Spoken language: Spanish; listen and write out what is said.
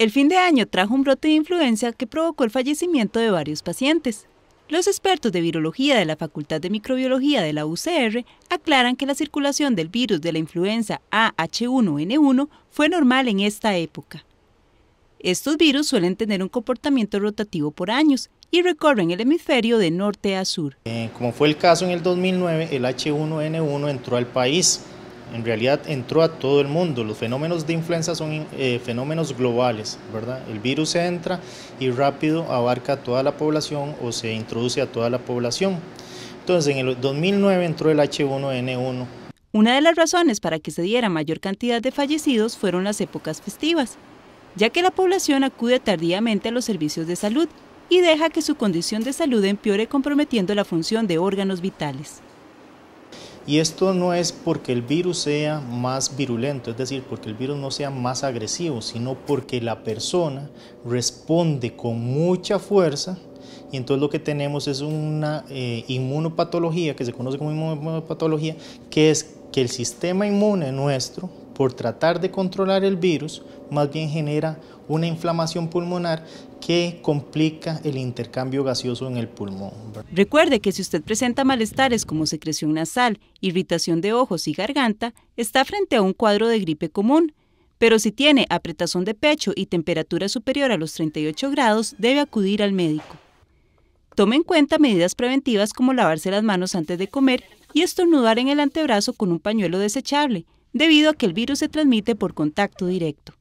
El fin de año trajo un brote de influenza que provocó el fallecimiento de varios pacientes. Los expertos de virología de la Facultad de Microbiología de la UCR aclaran que la circulación del virus de la influenza AH1N1 fue normal en esta época. Estos virus suelen tener un comportamiento rotativo por años y recorren el hemisferio de norte a sur. Eh, como fue el caso en el 2009, el H1N1 entró al país en realidad entró a todo el mundo. Los fenómenos de influenza son eh, fenómenos globales, ¿verdad? El virus entra y rápido abarca a toda la población o se introduce a toda la población. Entonces, en el 2009 entró el H1N1. Una de las razones para que se diera mayor cantidad de fallecidos fueron las épocas festivas, ya que la población acude tardíamente a los servicios de salud y deja que su condición de salud empeore comprometiendo la función de órganos vitales. Y esto no es porque el virus sea más virulento, es decir, porque el virus no sea más agresivo, sino porque la persona responde con mucha fuerza y entonces lo que tenemos es una eh, inmunopatología que se conoce como inmunopatología, que es que el sistema inmune nuestro por tratar de controlar el virus, más bien genera una inflamación pulmonar que complica el intercambio gaseoso en el pulmón. Recuerde que si usted presenta malestares como secreción nasal, irritación de ojos y garganta, está frente a un cuadro de gripe común. Pero si tiene apretazón de pecho y temperatura superior a los 38 grados, debe acudir al médico. Tome en cuenta medidas preventivas como lavarse las manos antes de comer y estornudar en el antebrazo con un pañuelo desechable debido a que el virus se transmite por contacto directo.